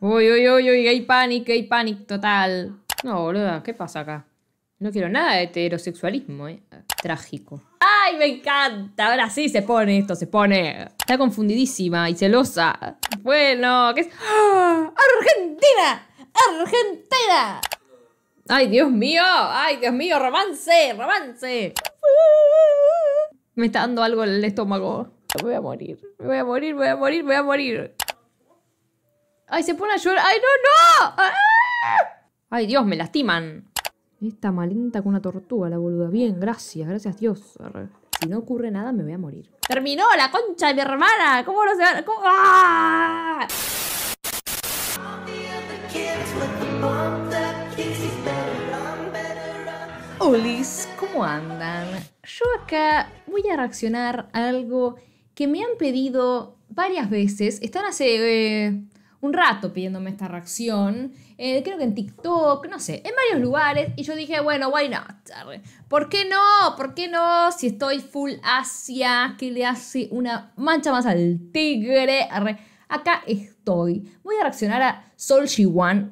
Uy, uy, uy, uy, gay panic, gay panic total. No, boluda, ¿qué pasa acá? No quiero nada de heterosexualismo, eh. Trágico. ¡Ay, me encanta! Ahora sí se pone esto, se pone. Está confundidísima y celosa. Bueno, ¿qué es? ¡Ah! ¡Argentina! ¡Argentina! ¡Ay, Dios mío! ¡Ay, Dios mío! ¡Romance! ¡Romance! Me está dando algo en el estómago. Me voy a morir. Me voy a morir, me voy a morir, me voy a morir. ¡Ay, se pone a llorar! ¡Ay, no, no! ¡Ah! ¡Ay, Dios, me lastiman! Esta malenta con una tortuga, la boluda. Bien, gracias, gracias Dios. Si no ocurre nada, me voy a morir. ¡Terminó la concha de mi hermana! ¿Cómo no se va? ¿Cómo? ¡Ah! Olis, ¿cómo andan? Yo acá voy a reaccionar a algo que me han pedido varias veces. Están hace... Eh, un rato pidiéndome esta reacción. Eh, creo que en TikTok, no sé, en varios lugares. Y yo dije, bueno, why not? ¿Por qué no? ¿Por qué no? Si estoy full Asia, que le hace una mancha más al tigre. Acá estoy. Voy a reaccionar a Sol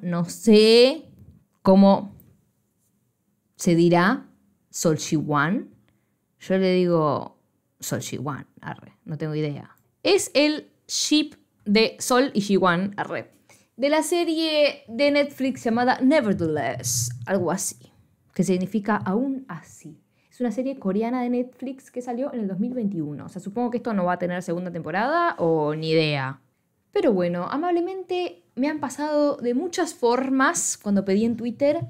No sé cómo se dirá Sol One. Yo le digo Sol Arre. No tengo idea. Es el ship de Sol y a red De la serie de Netflix llamada Nevertheless, algo así, que significa aún así. Es una serie coreana de Netflix que salió en el 2021. O sea, supongo que esto no va a tener segunda temporada o ni idea. Pero bueno, amablemente me han pasado de muchas formas cuando pedí en Twitter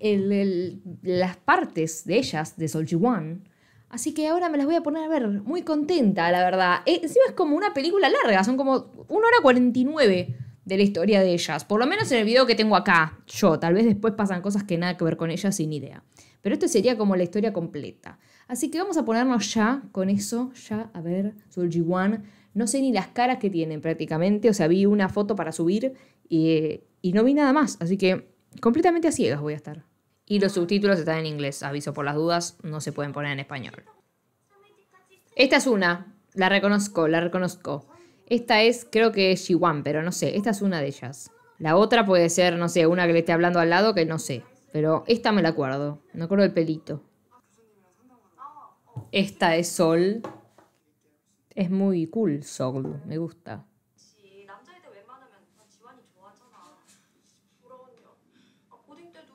el, las partes de ellas, de Sol Ji-wan, Así que ahora me las voy a poner a ver, muy contenta, la verdad. Eh, encima es como una película larga, son como 1 hora 49 de la historia de ellas. Por lo menos en el video que tengo acá, yo. Tal vez después pasan cosas que nada que ver con ellas sin idea. Pero esto sería como la historia completa. Así que vamos a ponernos ya con eso, ya a ver, G1 No sé ni las caras que tienen prácticamente, o sea, vi una foto para subir y no vi nada más. Así que completamente a ciegas voy a estar y los subtítulos están en inglés, aviso por las dudas, no se pueden poner en español. Esta es una, la reconozco, la reconozco. Esta es, creo que es Shiwan, pero no sé, esta es una de ellas. La otra puede ser, no sé, una que le esté hablando al lado que no sé, pero esta me la acuerdo, me acuerdo del pelito. Esta es Sol. Es muy cool Sol, me gusta.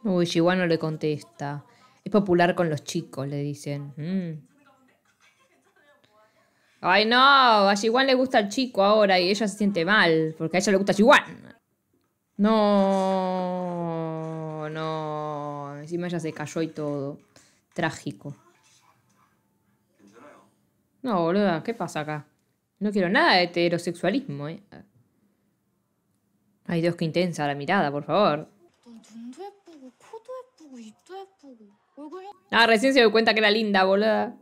Uy, Shiwa no le contesta. Es popular con los chicos, le dicen. Mm. Ay, no, a Shiwan le gusta el chico ahora y ella se siente mal, porque a ella le gusta Shiwan. No, no. Encima ella se cayó y todo. Trágico. No, boluda, ¿qué pasa acá? No quiero nada de heterosexualismo, eh. Ay, Dios, qué intensa la mirada, por favor. Ah, recién se dio cuenta que era linda, boludo.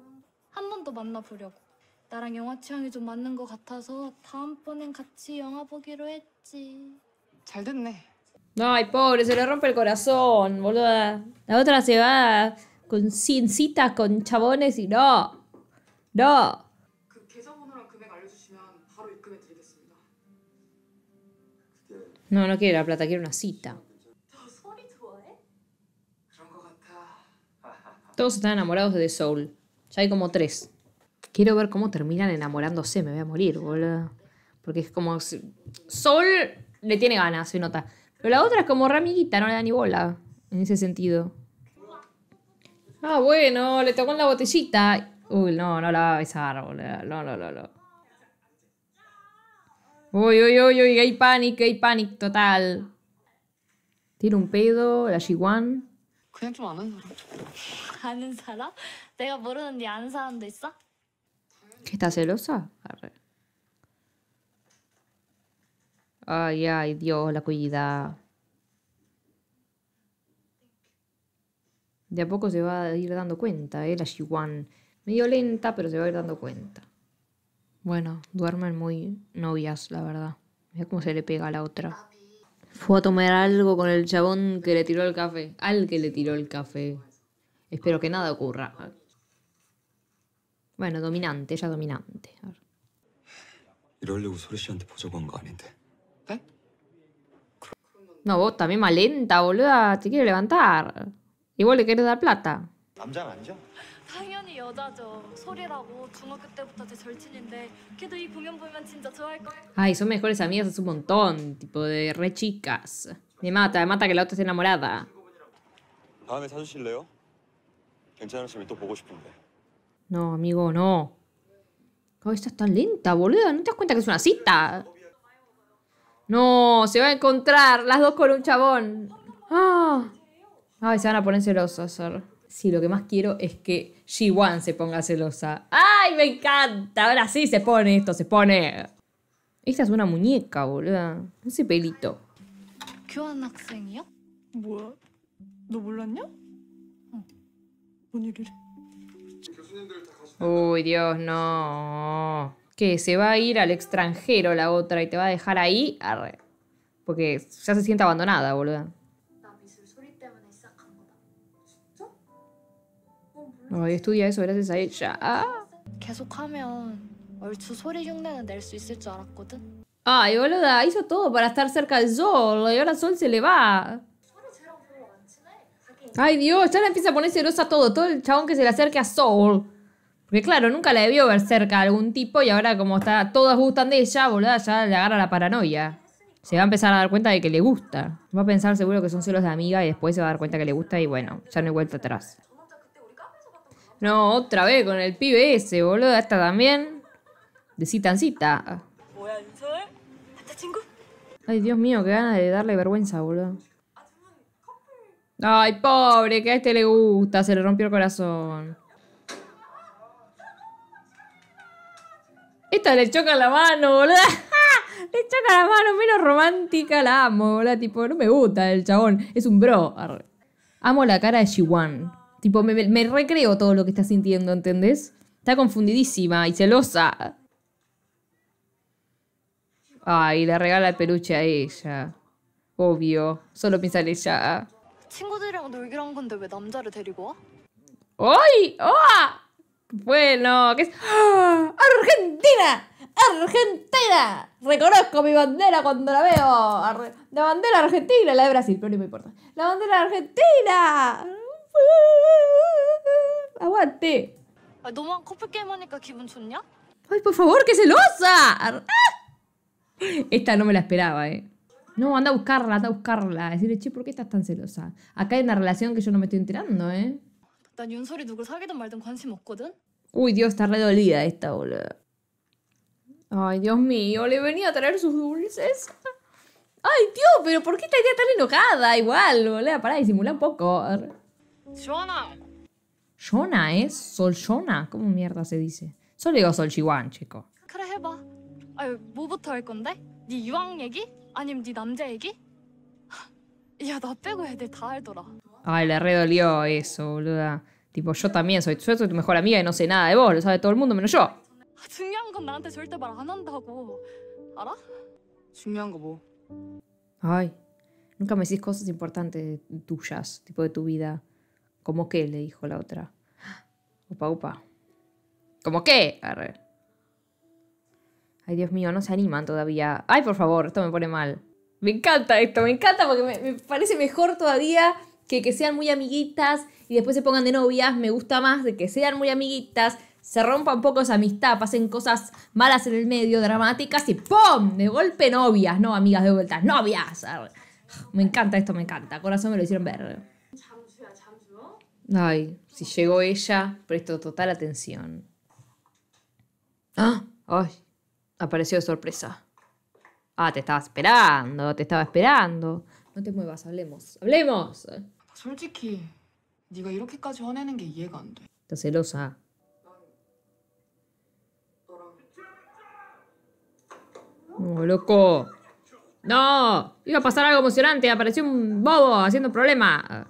No, Ay, pobre, se le rompe el corazón, boludo. La otra se va con sin citas con chabones y no. No. No, no quiere la plata, quiere una cita. Todos están enamorados de The Soul. Ya hay como tres. Quiero ver cómo terminan enamorándose. Me voy a morir, boludo. Porque es como. Soul le tiene ganas, se nota. Pero la otra es como ramiguita, no le da ni bola. En ese sentido. Ah, bueno, le tocó en la botellita. Uy, no, no la va a besar, boludo. No, no, no, no. Uy, uy, uy, uy, hay panic, hay panic total. Tiene un pedo, la g 1 está celosa. Ay, ay, Dios, la cuidad. De a poco se va a ir dando cuenta, ¿eh? La Shiwan. Medio lenta, pero se va a ir dando cuenta. Bueno, duermen muy novias, la verdad. Mira cómo se le pega a la otra. Fue a tomar algo con el chabón que le tiró el café. Al que le tiró el café. Espero que nada ocurra. Bueno, dominante, ella dominante. A ¿Eh? No, vos también malenta, boluda. Te quiere levantar. Igual le querés dar plata. Ay, son mejores amigas es un montón, tipo de re chicas. Me mata, me mata que la otra esté enamorada. No, amigo, no. Oh, esta tan lenta, boluda. ¿No te das cuenta que es una cita? No, se va a encontrar las dos con un chabón. Ah. Ay, se van a poner celosos. Sí, lo que más quiero es que Jiwan se ponga celosa. ¡Ay, me encanta! Ahora sí se pone esto, se pone. Esta es una muñeca, boluda. Ese pelito. Uy, Dios, no. Que se va a ir al extranjero la otra y te va a dejar ahí. Arre. Porque ya se siente abandonada, boluda. No, estudia eso gracias a ella. Ay, boluda, hizo todo para estar cerca de sol y ahora sol se le va. Ay, Dios, ya la empieza a poner celosa todo, todo el chabón que se le acerque a Sol. Porque claro, nunca la debió ver cerca a algún tipo y ahora como está, todas gustan de ella, boluda, ya le agarra la paranoia. Se va a empezar a dar cuenta de que le gusta. Va a pensar seguro que son celos de amiga y después se va a dar cuenta que le gusta y bueno, ya no hay vuelta atrás. No, otra vez con el pibe ese, boludo. Esta también. De cita en cita. Ay, Dios mío, qué ganas de darle vergüenza, boludo. Ay, pobre, que a este le gusta, se le rompió el corazón. Esta le choca la mano, boludo. le choca la mano, menos romántica, la amo, boludo. Tipo, no me gusta el chabón, es un bro. Amo la cara de Shiwan. Tipo, me, recreo todo lo que está sintiendo, ¿entendés? Está confundidísima y celosa. Ay, le regala el peluche a ella. Obvio. Solo piensa en ella. ¡Ay! ¡Oh! Bueno, ¿qué es? ¡Ah! ¡Argentina! ¡Argentina! Reconozco mi bandera cuando la veo. la bandera argentina, la de Brasil, pero no me importa. ¡La bandera argentina! ¡Aguante! Ay, ¡Ay, por favor, qué celosa! Esta no me la esperaba, eh. No, anda a buscarla, anda a buscarla. Decirle, che, ¿por qué estás tan celosa? Acá hay una relación que yo no me estoy enterando, eh. Uy, Dios, está re dolida esta, boludo. Ay, Dios mío, le venía a traer sus dulces. Ay, tío, pero ¿por qué estaría tan enojada? Igual, boludo, pará, disimula un poco. Shona. Shona es Sol Shona. ¿Cómo mierda se dice? Solo digo Sol Chihuahua, chico. Ay, le re dolió eso, boluda. Tipo, yo también soy, tu mejor amiga y no sé nada de vos, lo sabe todo el mundo menos yo. Ay, nunca me decís cosas importantes tuyas, tipo de tu vida. ¿Cómo qué? le dijo la otra. Opa, upa. ¿Cómo qué? Ay, Dios mío, no se animan todavía. Ay, por favor, esto me pone mal. Me encanta esto, me encanta porque me, parece mejor todavía que, que sean muy amiguitas y después se pongan de novias. Me gusta más de que sean muy amiguitas, se rompan poco esa amistad, pasen cosas malas en el medio, dramáticas y ¡pum! De golpe novias, no amigas de vuelta, novias. Me encanta esto, me encanta. Corazón me lo hicieron ver. Ay, si llegó ella, presto total atención. ¡Ah! ¡Ay! Apareció de sorpresa. Ah, te estaba esperando, te estaba esperando. No te muevas, hablemos. ¡Hablemos! ¿Estás celosa. No, loco! ¡No! Iba a pasar algo emocionante. Apareció un bobo haciendo problema.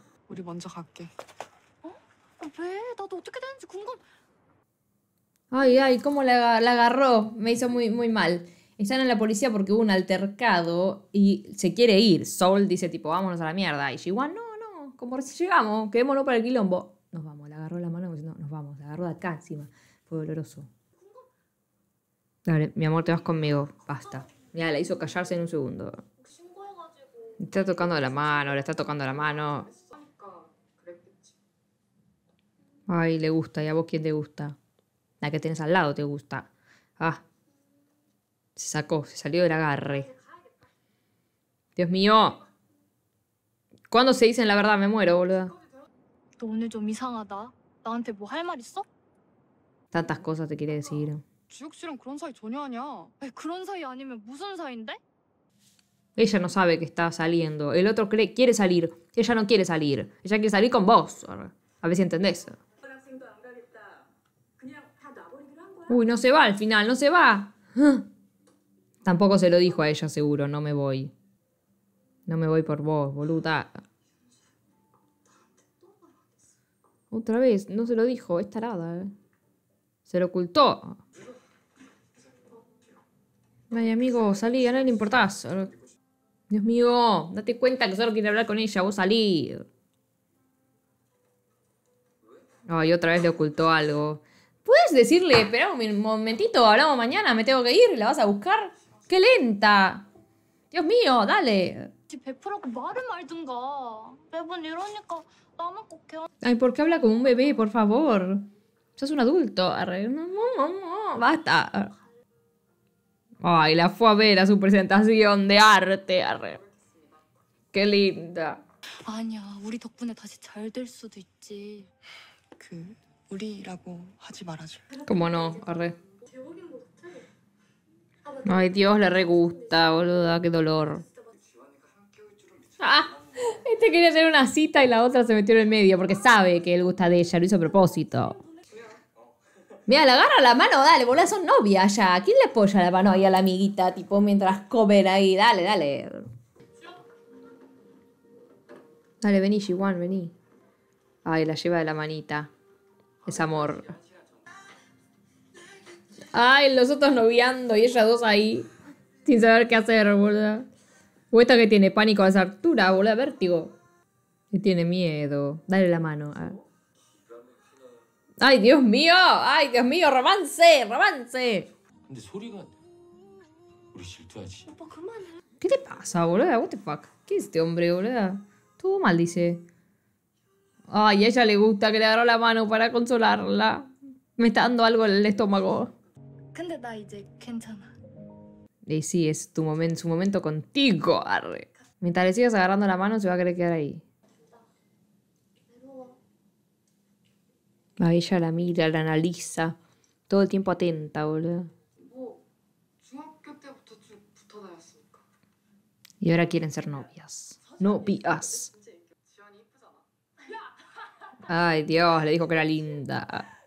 Ay, ay, cómo la, agarró. Me hizo muy, muy mal. Están en la policía porque hubo un altercado y se quiere ir. Soul dice tipo, vámonos a la mierda. Y Shiwan, no, no, como llegamos, quedémonos para el quilombo. Nos vamos, La agarró la mano diciendo, nos vamos, la agarró de acá encima. Fue doloroso. Dale, mi amor, te vas conmigo, basta. Mira, la hizo callarse en un segundo. está tocando la mano, le está tocando la mano. Ay, le gusta. ¿Y a vos quién te gusta? La que tienes al lado te gusta. Ah. Se sacó, se salió del agarre. Dios mío. ¿Cuándo se dicen la verdad? Me muero, boluda. Tantas cosas te quiere decir. Ella no sabe que está saliendo. El otro cree, quiere salir. Ella no quiere salir. Ella quiere salir con vos. A ver si entendés. Uy, no se va al final, no se va. Tampoco se lo dijo a ella, seguro, no me voy. No me voy por vos, boluda. Otra vez, no se lo dijo, es tarada. Eh. Se lo ocultó. Ay, amigo, salí, a nadie le importás. Dios mío, date cuenta que solo quiero hablar con ella, vos salí. Ay, otra vez le ocultó algo. ¿Puedes decirle, espera un momentito, hablamos mañana, me tengo que ir, la vas a buscar? ¡Qué lenta! Dios mío, dale. Pues, pues, Ay, ¿por qué habla como un bebé, por favor? Sos un adulto. Arre. basta. Ay, la fue a ver a su presentación de arte. Arre. Qué linda. Cómo Como no, arre. Ay, Dios, le re gusta, boluda, qué dolor. Ah, este quería hacer una cita y la otra se metió en el medio porque sabe que él gusta de ella, lo hizo a propósito. Mira, le agarra la mano, dale, boludo, son novias ya. ¿Quién le apoya la mano ahí a la amiguita, tipo, mientras comen ahí? Dale, dale. Dale, vení, Shiwan, vení. Ay, la lleva de la manita. Es amor. Ay, los otros noviando y ellas dos ahí. Sin saber qué hacer, boludo. O esta que tiene pánico a esa altura, boludo, vértigo. Y tiene miedo. Dale la mano. ¡Ay, Dios mío! ¡Ay, Dios mío! ¡Romance! ¡Romance! ¿Qué te pasa, boludo? What the fuck? ¿Qué es este hombre, boludo? Todo mal, dice. Ay, a ella le gusta que le agarro la mano para consolarla. Me está dando algo en el estómago. Y sí, es tu momento, su momento contigo, arre. Mientras le sigas agarrando la mano, se va a querer quedar ahí. A ella la mira, la analiza. Todo el tiempo atenta, boludo. Y ahora quieren ser novias. Novias. Ay, Dios, le dijo que era linda.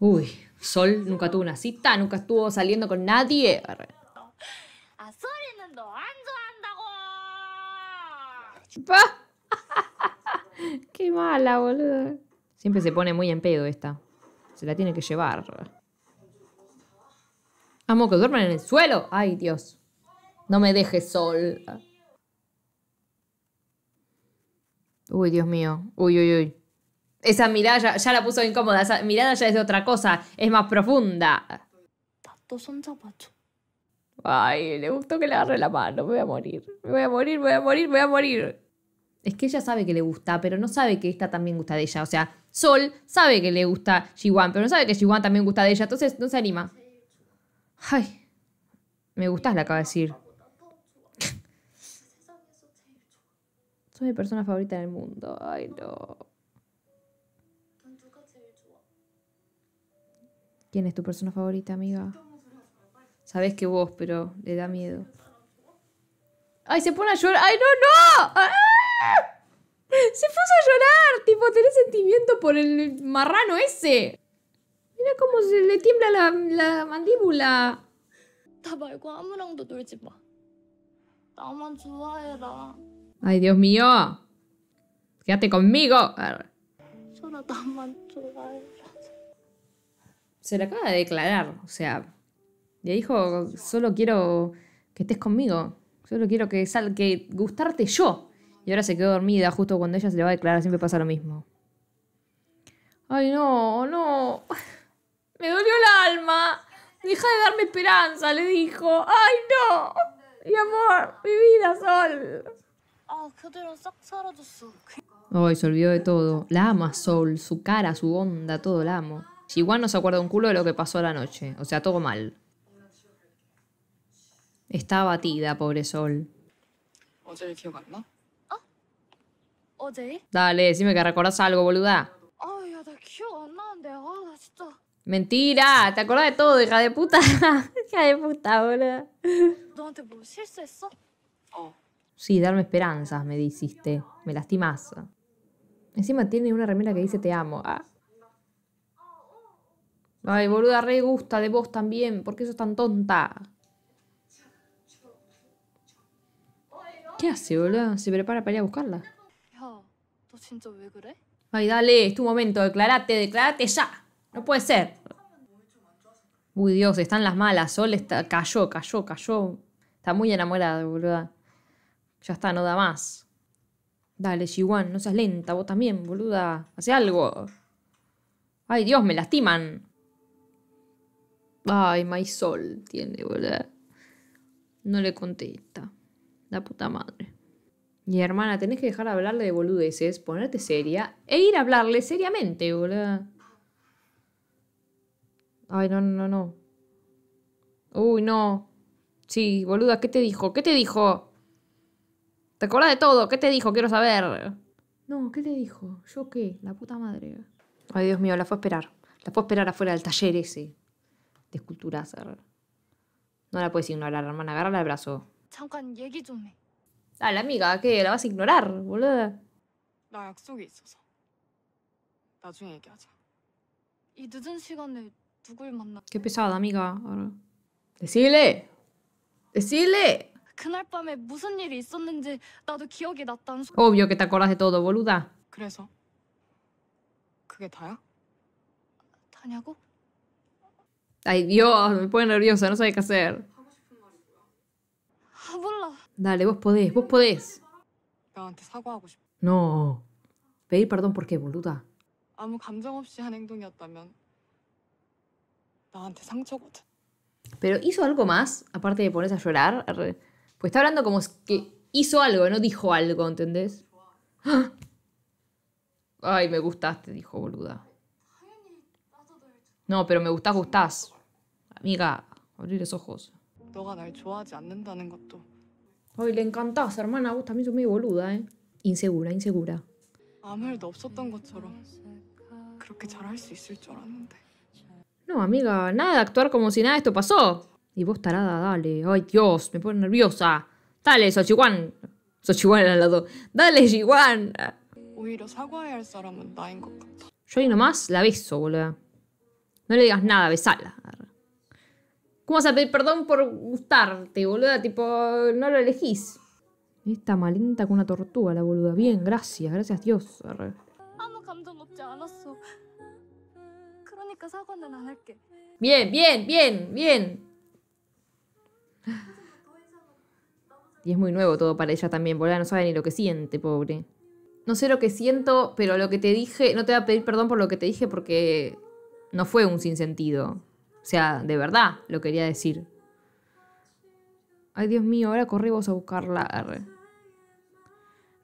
Uy, Sol nunca tuvo una cita, nunca estuvo saliendo con nadie. Qué mala, boludo. Siempre se pone muy en pedo esta. Se la tiene que llevar. Amo que duermen en el suelo. Ay, Dios. No me dejes sol. Uy, Dios mío. Uy, uy, uy. Esa mirada ya, la puso incómoda. Esa mirada ya es de otra cosa. Es más profunda. son zapatos. Ay, le gustó que le agarre la mano. Me voy a morir. Me voy a morir, me voy a morir, me voy a morir. Es que ella sabe que le gusta, pero no sabe que esta también gusta de ella. O sea, Sol sabe que le gusta Jiwan, pero no sabe que Jiwan también gusta de ella. Entonces no se anima. Ay, me gustas, la acaba de decir. Soy mi persona favorita en el mundo. Ay, no. ¿Quién es tu persona favorita, amiga? Sabes que vos, pero le da miedo. ¡Ay, se pone a llorar! ¡Ay, no, no! ¡Ah! Se puso a llorar, tipo, tenés sentimiento por el marrano ese. Mira cómo se le tiembla la, mandíbula. Ay, Dios mío. Quédate conmigo. Se le acaba de declarar, o sea. Le dijo, solo quiero que estés conmigo. Solo quiero que sal, que gustarte yo. Y ahora se quedó dormida justo cuando ella se le va a declarar. Siempre pasa lo mismo. Ay, no, no. Me dolió el alma. Deja de darme esperanza, le dijo. Ay, no. Mi amor, mi vida, sol. ¡Ah, Ay, se olvidó de todo. La ama Sol, su cara, su onda, todo la amo. Igual no se acuerda un culo de lo que pasó la noche. O sea, todo mal. Está abatida, pobre Sol. Ah, Dale, decime que recordás algo, boluda. Mentira, te acordás de todo, hija de puta. hija de puta, boluda. Sí, darme esperanzas, me dijiste Me lastimas. Encima tiene una remera que dice te amo. Ah. Ay, boluda, re gusta de vos también. ¿Por qué sos tan tonta? ¿Qué hace, boluda? Se prepara para ir a buscarla. Ay, dale, es tu momento. Declarate, declarate ya. No puede ser. Uy, Dios, están las malas. Sol está... cayó, cayó, cayó. Está muy enamorada, boluda. Ya está, no da más. Dale, Shiwan, no seas lenta, vos también, boluda. Hace algo. Ay, Dios, me lastiman. Ay, Sol tiene, boluda. No le contesta. La puta madre. Mi hermana, tenés que dejar de hablarle de boludeces, ponerte seria e ir a hablarle seriamente, boluda. Ay, no, no, no, no. Uy, no. Sí, boluda, ¿qué te dijo? ¿Qué te dijo? ¿Te acordás de todo? ¿Qué te dijo? Quiero saber. No, ¿qué te dijo? ¿Yo qué? La puta madre. Ay, Dios mío, la fue a esperar. La fue a esperar afuera del taller ese. De escultura. No la puedes ignorar, hermana. Agarrala al brazo. Ah, la amiga, ¿qué? ¿La vas a ignorar, boluda? Qué pesada, amiga. Decile. Decile. Obvio que te acordas de todo, boluda. Ay, Dios, me pone nerviosa, no sabe qué hacer. Dale, vos podés, vos podés. No. Pedir perdón por qué, boluda. Pero hizo algo más, aparte de ponerse a llorar. Pues está hablando como que hizo algo, no dijo algo, ¿entendés? Ay, me gustaste, dijo boluda. No, pero me gustás, gustás. Amiga, abrí los ojos. Ay, le encantás, hermana. Vos también sos muy boluda, ¿eh? Insegura, insegura. No, amiga, nada de actuar como si nada de esto pasó. Y vos tarada, dale. Ay, Dios, me pone nerviosa. Dale, Sochiwan. Sochiwan al lado. Dale, Jiwan. Yo ahí nomás la beso, boluda. No le digas nada, besala. ¿Cómo vas a pedir perdón por gustarte, boluda? Tipo, no lo elegís. Esta malenta con una tortuga, la boluda. Bien, gracias, gracias Dios. Bien, bien, bien, bien. Y es muy nuevo todo para ella también, porque no sabe ni lo que siente, pobre. No sé lo que siento, pero lo que te dije, no te voy a pedir perdón por lo que te dije porque no fue un sinsentido. O sea, de verdad lo quería decir. Ay, Dios mío, ahora corre vos a buscarla.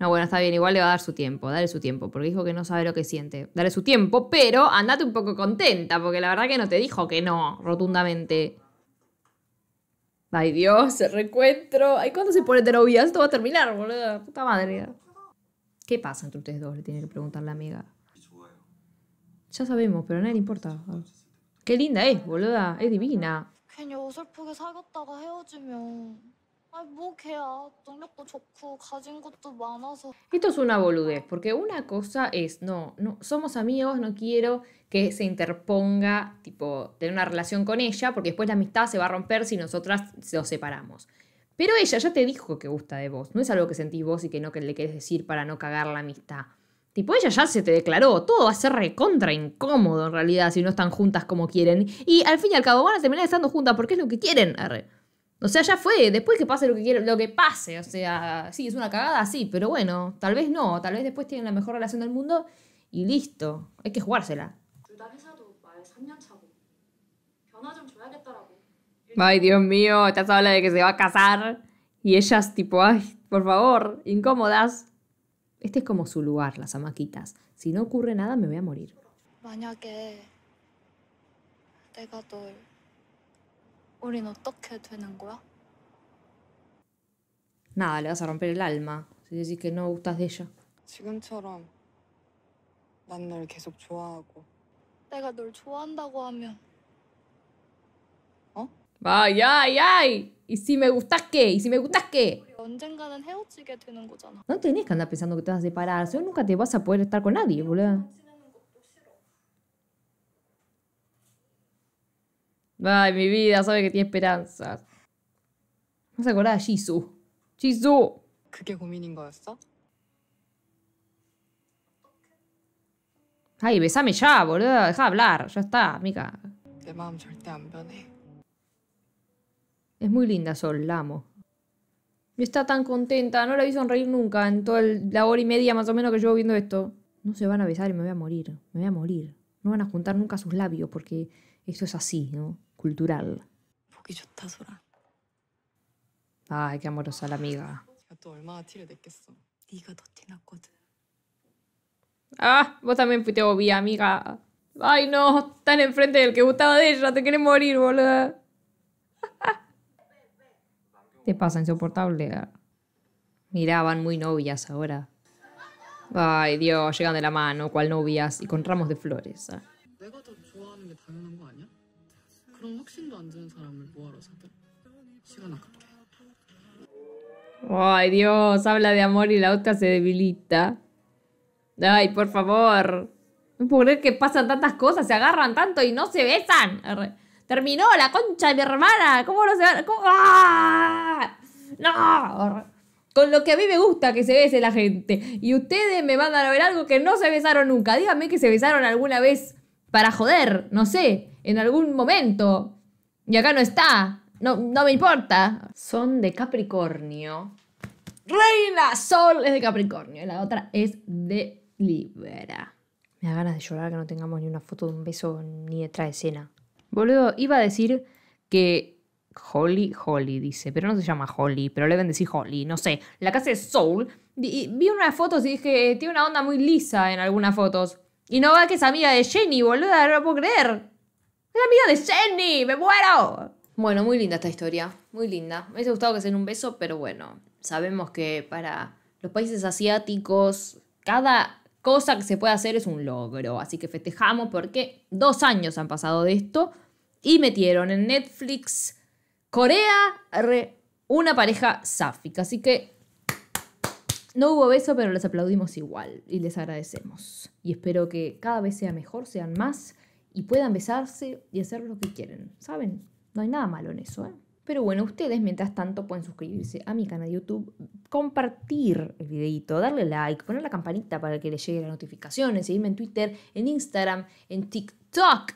No, bueno, está bien, igual le va a dar su tiempo, dale su tiempo, porque dijo que no sabe lo que siente. Dale su tiempo, pero andate un poco contenta, porque la verdad que no te dijo que no, rotundamente. Ay Dios, el reencuentro. Ay, ¿cuándo se pone de novia? Esto va a terminar, boludo. Puta madre. ¿Qué pasa entre ustedes dos? Le tiene que preguntar la amiga. Ya sabemos, pero a nadie le importa. Qué linda es, boluda. Es divina. Esto es una boludez, porque una cosa es, no, no, somos amigos, no quiero que se interponga, tipo, tener una relación con ella, porque después la amistad se va a romper si nosotras nos separamos. Pero ella ya te dijo que gusta de vos, no es algo que sentís vos y que no que le querés decir para no cagar la amistad. Tipo, ella ya se te declaró, todo va a ser recontra incómodo en realidad si no están juntas como quieren. Y al fin y al cabo van a terminar estando juntas porque es lo que quieren. O sea, ya fue, después que pase lo que quiero, lo que pase. O sea, sí, es una cagada, sí, pero bueno, tal vez no, tal vez después tienen la mejor relación del mundo y listo. Hay que jugársela. Ay, Dios mío, estás hablando de que se va a casar. Y ellas, tipo, ay, por favor, incómodas. Este es como su lugar, las amaquitas. Si no ocurre nada, me voy a morir. Nada, le vas a romper el alma si decís que no gustas de ella. ay, ay! ¿Y si me gustas qué? ¿Y si me gustas qué? No tenés que andar pensando que te vas a separar. Si no, nunca te vas a poder estar con nadie, boludo. Ay, mi vida, sabe que tiene esperanza. No se acordar de Jisoo. ¡Jisoo! Ay, besame ya, boludo. Deja hablar. Ya está, mica. Es muy linda Sol, la amo. Está tan contenta, no la vi sonreír nunca en toda la hora y media más o menos que llevo viendo esto. No se van a besar y me voy a morir, me voy a morir. No van a juntar nunca sus labios porque esto es así, ¿no? cultural. Ay, qué amorosa la amiga. Ah, vos también fuiste obvia, amiga. Ay, no, tan enfrente del que gustaba de ella, te querés morir, boludo. Te pasa, insoportable. Miraban van muy novias ahora. Ay, Dios, llegan de la mano, cual novias, y con ramos de flores. Ah. Ay, Dios, habla de amor y la otra se debilita. Ay, por favor. No que pasan tantas cosas, se agarran tanto y no se besan. Terminó la concha de mi hermana. ¿Cómo no se van? ¡Ah! ¡No! Con lo que a mí me gusta que se bese la gente. Y ustedes me mandan a ver algo que no se besaron nunca. Díganme que se besaron alguna vez para joder, no sé, en algún momento. Y acá no está. No, no me importa. Son de Capricornio. Reina Sol es de Capricornio y la otra es de Libra. Me da ganas de llorar que no tengamos ni una foto de un beso ni otra de escena. Boludo, iba a decir que Holly, Holly dice, pero no se llama Holly, pero le deben decir Holly, no sé. La casa es Soul. Y vi unas fotos y dije, tiene una onda muy lisa en algunas fotos. Y no va que es amiga de Jenny, boluda, no lo puedo creer. ¡Es amiga de Jenny! ¡Me muero! Bueno, muy linda esta historia. Muy linda. Me hubiese gustado que se den un beso, pero bueno. Sabemos que para los países asiáticos, cada cosa que se puede hacer es un logro. Así que festejamos porque dos años han pasado de esto y metieron en Netflix Corea una pareja sáfica. Así que no hubo beso, pero les aplaudimos igual y les agradecemos. Y espero que cada vez sea mejor, sean más y puedan besarse y hacer lo que quieren. ¿Saben? No hay nada malo en eso, ¿eh? Pero bueno, ustedes mientras tanto pueden suscribirse a mi canal de YouTube, compartir el videito, darle like, poner la campanita para que les llegue las notificaciones, seguirme en Twitter, en Instagram, en TikTok,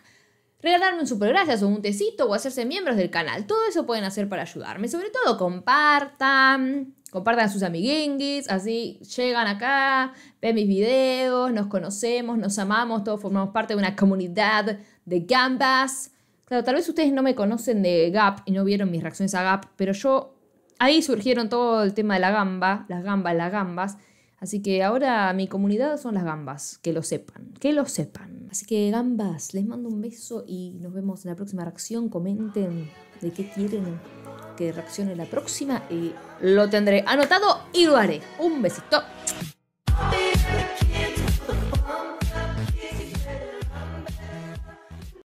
regalarme un super gracias o un tecito o hacerse miembros del canal. Todo eso pueden hacer para ayudarme. Sobre todo compartan, compartan sus amiguinguis, así llegan acá, ven mis videos, nos conocemos, nos amamos, todos formamos parte de una comunidad de gambas. Claro, tal vez ustedes no me conocen de Gap y no vieron mis reacciones a Gap, pero yo ahí surgieron todo el tema de la gamba, las gambas, las gambas. Así que ahora mi comunidad son las gambas, que lo sepan, que lo sepan. Así que gambas, les mando un beso y nos vemos en la próxima reacción. Comenten de qué quieren que reaccione la próxima y lo tendré anotado y lo haré. Un besito.